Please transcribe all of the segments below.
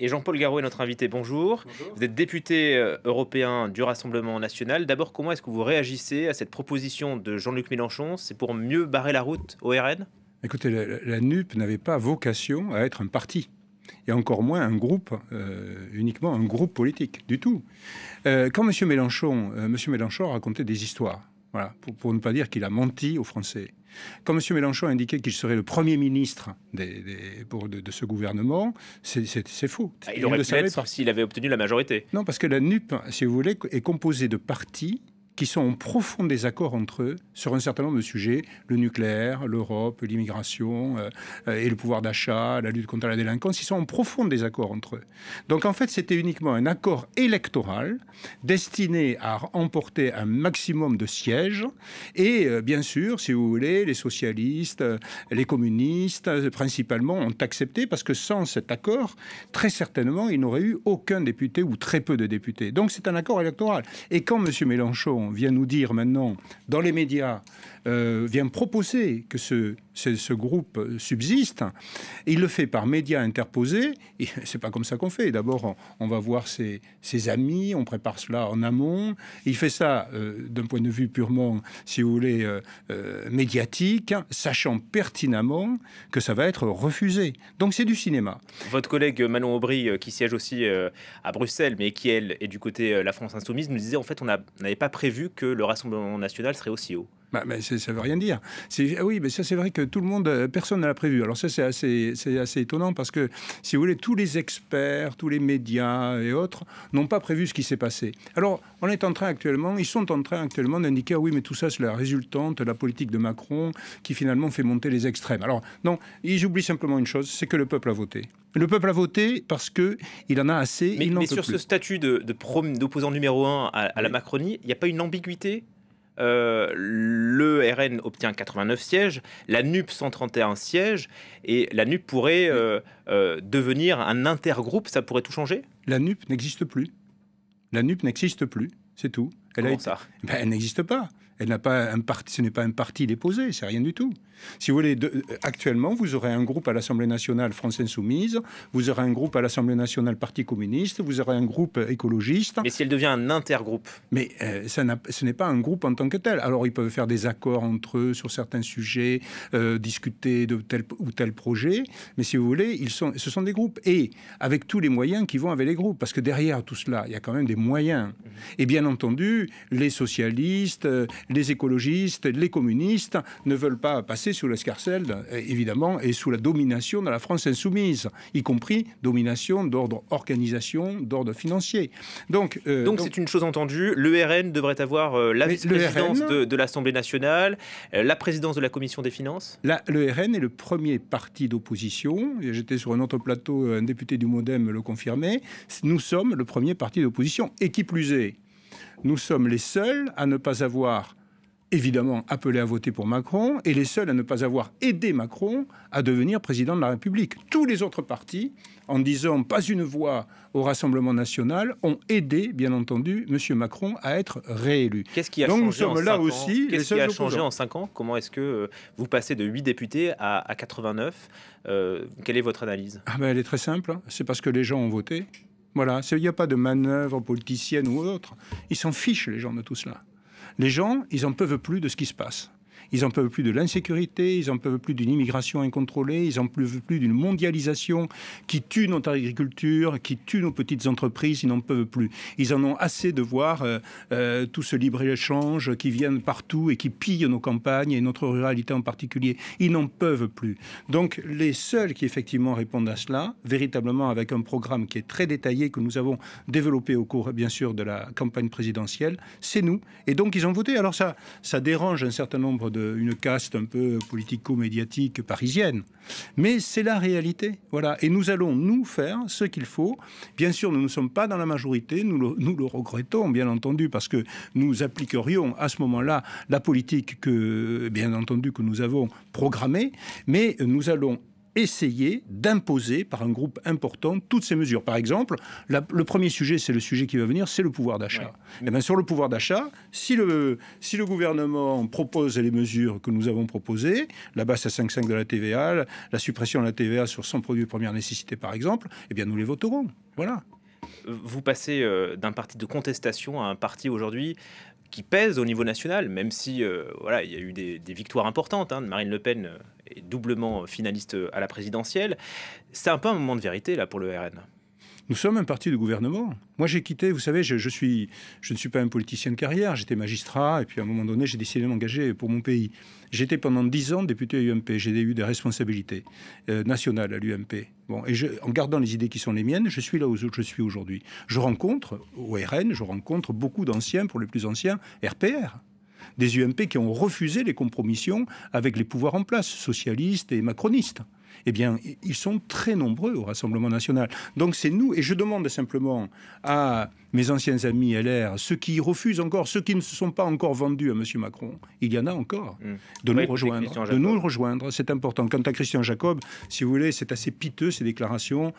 Et Jean-Paul Garou est notre invité. Bonjour. Vous êtes député euh, européen du Rassemblement national. D'abord, comment est-ce que vous réagissez à cette proposition de Jean-Luc Mélenchon C'est pour mieux barrer la route au RN Écoutez, la, NUP n'avait pas vocation à être un parti et encore moins un groupe, euh, uniquement un groupe politique, du tout. Euh, quand M. Mélenchon, Monsieur Mélenchon racontait des histoires, voilà, pour, ne pas dire qu'il a menti aux Français. Quand M. Mélenchon a indiqué qu'il serait le Premier ministre de, ce gouvernement, c'est faux. il, aurait pu parce s'il avait obtenu la majorité. Non, parce que la NUP, si vous voulez, est composée de partis qui sont en profond désaccord entre eux sur un certain nombre de sujets, le nucléaire, l'Europe, l'immigration euh, euh, et le pouvoir d'achat, la lutte contre la délinquance, ils sont en profond désaccord entre eux. Donc en fait, c'était uniquement un accord électoral destiné à emporter un maximum de sièges et euh, bien sûr, si vous voulez, les socialistes, les communistes principalement ont accepté parce que sans cet accord, très certainement, il n'aurait eu aucun député ou très peu de députés. Donc c'est un accord électoral. Et quand M. Mélenchon vient nous dire maintenant dans les médias, euh, vient proposer que ce ce, groupe subsiste. il le fait par médias interposés. Et c'est pas comme ça qu'on fait. D'abord, on, va voir ses, amis, on prépare cela en amont. Il fait ça euh, d'un point de vue purement, si vous voulez, euh, euh, médiatique, sachant pertinemment que ça va être refusé. Donc c'est du cinéma. Votre collègue Manon Aubry, qui siège aussi à Bruxelles, mais qui elle est du côté la France insoumise, nous disait en fait on n'avait pas prévu que le Rassemblement national serait aussi haut. Bah, mais ça ne veut rien dire. Ah oui, mais ça, c'est vrai que tout le monde, euh, personne n'a l'a prévu. Alors, ça, c'est assez, assez étonnant parce que, si vous voulez, tous les experts, tous les médias et autres n'ont pas prévu ce qui s'est passé. Alors, on est en train actuellement, ils sont en train actuellement d'indiquer, ah oui, mais tout ça, c'est la résultante de la politique de Macron qui finalement fait monter les extrêmes. Alors, non, ils oublient simplement une chose c'est que le peuple a voté. Le peuple a voté parce qu'il en a assez. Mais, sur ce statut d'opposant de, d'opposant numéro un à, la Macronie, il n'y a pas une ambiguïté euh, le RN obtient 89 sièges, la NUP 131 sièges, et la NUP pourrait euh, euh, devenir un intergroupe, ça pourrait tout changer La NUP n'existe plus. La NUP n'existe plus, c'est tout. Elle Comment ça ben, Elle n'existe pas n'a pas un parti, ce n'est pas un parti déposé, c'est rien du tout. Si vous voulez, euh, actuellement, vous aurez un groupe à l'Assemblée nationale France Insoumise, vous aurez un groupe à l'Assemblée nationale Parti communiste, vous aurez un groupe écologiste. Mais si elle devient un intergroupe Mais euh, ça ce n'est pas un groupe en tant que tel. Alors, ils peuvent faire des accords entre eux sur certains sujets, euh, discuter de tel ou tel projet, mais si vous voulez, ils sont, ce sont des groupes. Et avec tous les moyens qui vont avec les groupes, parce que derrière tout cela, il y a quand même des moyens. Mmh. Et bien entendu, les socialistes, les écologistes, les communistes ne veulent pas passer sous l'escarcelle, euh, évidemment, et sous la domination de la France insoumise, y compris domination d'ordre organisation, d'ordre financier. Donc, euh, donc c'est une chose entendue. Le RN devrait avoir euh, la présidence de, l'Assemblée nationale, la présidence de la Commission des finances. le RN est le premier parti d'opposition. J'étais sur un autre plateau, un député du MoDem le confirmait. Nous sommes le premier parti d'opposition, et qui plus est, nous sommes les seuls à ne pas avoir évidemment appelés à voter pour Macron et les seuls à ne pas avoir aidé Macron à devenir président de la République. Tous les autres partis, en disant pas une voix au Rassemblement national, ont aidé, bien entendu, M. Macron à être réélu. Qu'est-ce qui a Donc, changé nous sommes là aussi. Qu'est-ce qui a changé en 5 ans Comment est-ce que euh, vous passez de 8 députés à, 89 euh, Quelle est votre analyse ah ben, Elle est très simple. Hein. C'est parce que les gens ont voté. Voilà, il n'y a pas de manœuvre politicienne ou autre. Ils s'en fichent, les gens, de tout cela. Les gens, ils n'en peuvent plus de ce qui se passe. Ils n'en peuvent plus de l'insécurité, ils n'en peuvent plus d'une immigration incontrôlée, ils n'en peuvent plus d'une mondialisation qui tue notre agriculture, qui tue nos petites entreprises, ils n'en peuvent plus. Ils en ont assez de voir euh, euh, tout ce libre-échange qui vient partout et qui pille nos campagnes et notre ruralité en particulier. Ils n'en peuvent plus. Donc les seuls qui effectivement répondent à cela, véritablement avec un programme qui est très détaillé, que nous avons développé au cours bien sûr de la campagne présidentielle, c'est nous. Et donc ils ont voté. Alors ça, ça dérange un certain nombre une caste un peu politico-médiatique parisienne. Mais c'est la réalité. Voilà. Et nous allons, nous, faire ce qu'il faut. Bien sûr, nous ne sommes pas dans la majorité. Nous le, nous le regrettons, bien entendu, parce que nous appliquerions à ce moment-là la politique que, bien entendu, que nous avons programmée. Mais nous allons essayer d'imposer par un groupe important toutes ces mesures. Par exemple, le premier sujet, c'est le sujet qui va venir, c'est le pouvoir d'achat. Et eh bien sur le pouvoir d'achat, si le, si le gouvernement propose les mesures que nous avons proposées, la baisse à 5,5 de la TVA, la, suppression de la TVA sur 100 produits de première nécessité par exemple, et eh bien nous les voterons. Voilà. Vous passez euh, d'un parti de contestation à un parti aujourd'hui qui pèse au niveau national, même si euh, voilà, il y a eu des, victoires importantes hein, de Marine Le Pen. Euh, doublement euh, finaliste euh, à la présidentielle. C'est un peu un moment de vérité là pour le RN. Nous sommes un parti de gouvernement. Moi, j'ai quitté, vous savez, je, suis, je ne suis pas un politicien de carrière, j'étais magistrat, et puis à un moment donné, j'ai décidé de m'engager pour mon pays. J'étais pendant dix ans député à l'UMP, j'ai eu des responsabilités euh, nationales à l'UMP. Bon, et je, en gardant les idées qui sont les miennes, je suis là où je suis aujourd'hui. Je rencontre, au RN, je rencontre beaucoup d'anciens, pour les plus anciens, RPR des UMP qui ont refusé les compromissions avec les pouvoirs en place, socialistes et macronistes eh bien, ils sont très nombreux au Rassemblement national. Donc c'est nous, et je demande simplement à mes anciens amis LR, ceux qui refusent encore, ceux qui ne se sont pas encore vendus à M. Macron, il y en a encore, mmh. de, nous rejoindre, de nous rejoindre. C'est important. Quant à Christian Jacob, si vous voulez, c'est assez piteux ces déclarations.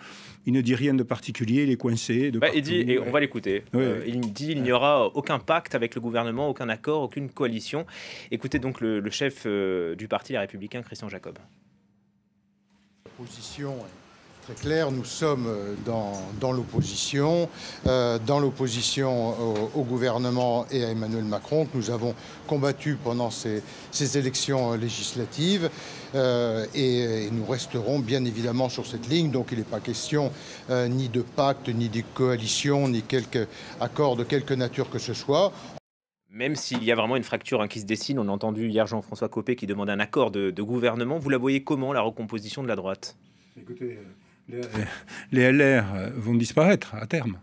Il ne dit rien de particulier, il est coincé. Bah, et on va l'écouter, euh, il dit il n'y aura aucun pacte avec le gouvernement, aucun accord, aucune coalition. Écoutez donc le, chef euh, du parti Les Républicains, Christian Jacob position est très claire. Nous sommes euh, dans, l'opposition, euh, dans l'opposition au, gouvernement et à Emmanuel Macron que nous avons combattu pendant ces, élections euh, législatives. et, nous resterons bien évidemment sur cette ligne. Donc il n'est pas question ni de pacte, ni de coalition, ni quelque accord de quelque nature que ce soit même s'il y a vraiment une fracture hein, qui se dessine, on a entendu hier Jean-François Copé qui demande un accord de, gouvernement. Vous la voyez comment, la recomposition de la droite Écoutez, euh, les, LR euh, vont disparaître à terme.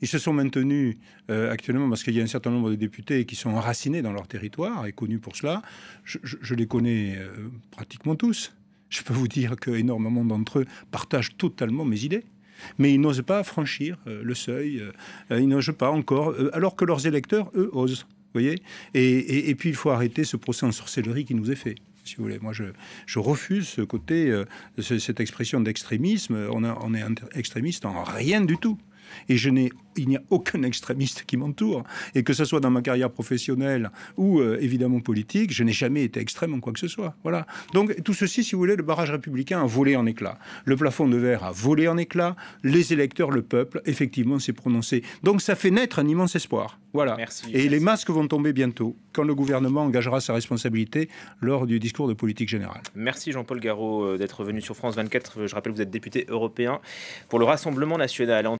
Ils se sont maintenus euh, actuellement parce qu'il y a un certain nombre de députés qui sont enracinés dans leur territoire et connus pour cela. Je, les connais pratiquement tous. Je peux vous dire qu'énormément d'entre eux partagent totalement mes idées mais ils n'osent pas franchir le seuil, ils n'osent pas encore, alors que leurs électeurs, eux, osent voyez et, puis, il faut arrêter ce procès en sorcellerie qui nous est fait. Si vous voulez, moi je, refuse ce côté, euh, cette expression d'extrémisme. On, on, est extrémiste en rien du tout et je n'ai il n'y a aucun extrémiste qui m'entoure. Et que ce soit dans ma carrière professionnelle ou euh, évidemment politique, je n'ai jamais été extrême en quoi que ce soit. Voilà. Donc tout ceci, si vous voulez, le barrage républicain a volé en éclat, Le plafond de verre a volé en éclat, Les électeurs, le peuple, effectivement, s'est prononcé. Donc ça fait naître un immense espoir. Voilà. Merci, Et les masques vont tomber bientôt quand le gouvernement engagera sa responsabilité lors du discours de politique générale. Merci Jean-Paul Garot euh, d'être venu sur France 24. Je rappelle, vous êtes député européen pour le Rassemblement national.